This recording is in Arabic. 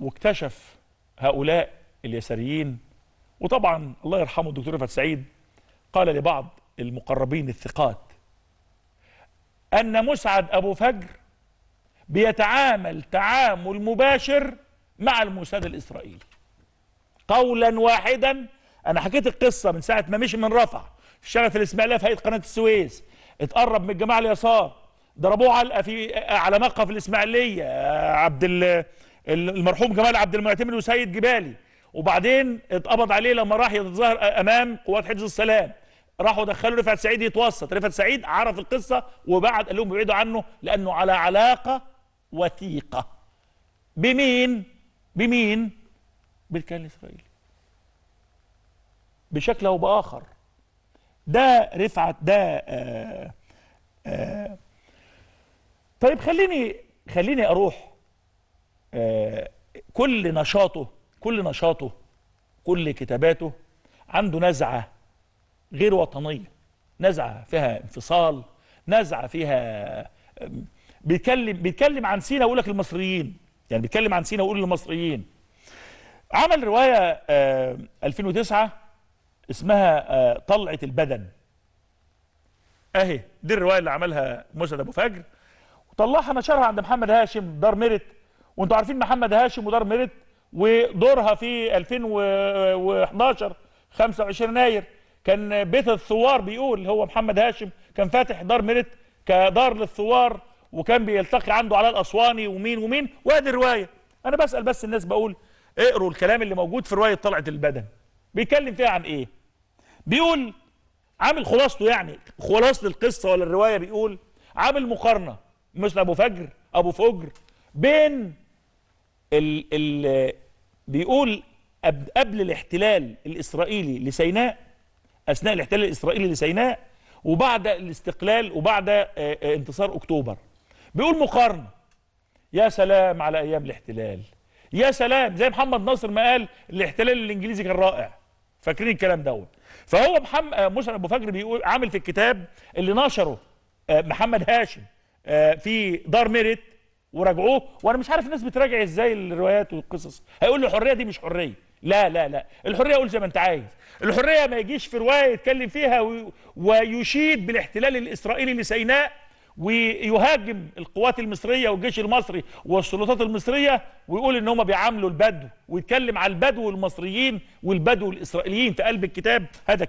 واكتشف هؤلاء اليساريين وطبعا الله يرحمه الدكتور رفعت سعيد قال لبعض المقربين الثقات أن مسعد أبو فجر بيتعامل تعامل مباشر مع الموساد الإسرائيلي قولا واحدا أنا حكيت القصة من ساعة ما مشي من رفع اشتغلت الإسماعيلية في هيئة قناة السويس اتقرب من الجماعة اليسار ضربوه علقة في على مقهى في الإسماعيلية عبد المرحوم جمال عبد المعتمد وسيد جبالي وبعدين اتقبض عليه لما راح يتظاهر امام قوات حفظ السلام راحوا دخلوا رفعت سعيد يتوسط رفعت سعيد عرف القصه وبعد قال لهم بعيدوا عنه لانه على علاقه وثيقه بمين بمين بالكيان الاسرائيلي بشكل او باخر ده رفعت ده آآ آه، آآ آه. طيب خليني خليني اروح آه، كل نشاطه كل نشاطه كل كتاباته عنده نزعة غير وطنية نزعة فيها انفصال نزعة فيها آه، بيتكلم بيتكلم عن سينا ويقول لك المصريين يعني بيتكلم عن سينا ويقول للمصريين عمل رواية 2009 آه، اسمها طلعة البدن اهي دي الرواية اللي عملها مسعد ابو فجر وطلعها نشرها عند محمد هاشم دار ميرت وانتم عارفين محمد هاشم ودار ميريت ودورها في 2011 25 يناير كان بيت الثوار بيقول هو محمد هاشم كان فاتح دار ميريت كدار للثوار وكان بيلتقي عنده علاء الاسواني ومين ومين وادي الروايه انا بسال بس الناس بقول اقروا الكلام اللي موجود في روايه طلعت البدن بيتكلم فيها عن ايه بيقول عامل خلاصته يعني خلاصه القصه ولا الروايه بيقول عامل مقارنه مثل ابو فجر ابو فجر بين ال ال بيقول قبل الاحتلال الإسرائيلي لسيناء أثناء الاحتلال الإسرائيلي لسيناء وبعد الاستقلال وبعد انتصار أكتوبر بيقول مقارنة يا سلام على أيام الاحتلال يا سلام زي محمد ناصر ما قال الاحتلال الإنجليزي كان رائع فاكرين الكلام دوت فهو محمد مشعل أبو فجر بيقول عامل في الكتاب اللي نشره محمد هاشم في دار ميريت وراجعوه وانا مش عارف الناس بتراجع ازاي الروايات والقصص هيقول لي الحريه دي مش حريه لا لا لا الحريه قول زي ما انت عايز الحريه ما يجيش في روايه يتكلم فيها و... ويشيد بالاحتلال الاسرائيلي لسيناء ويهاجم القوات المصريه والجيش المصري والسلطات المصريه ويقول ان هم بيعاملوا البدو ويتكلم على البدو المصريين والبدو الاسرائيليين في قلب الكتاب هذا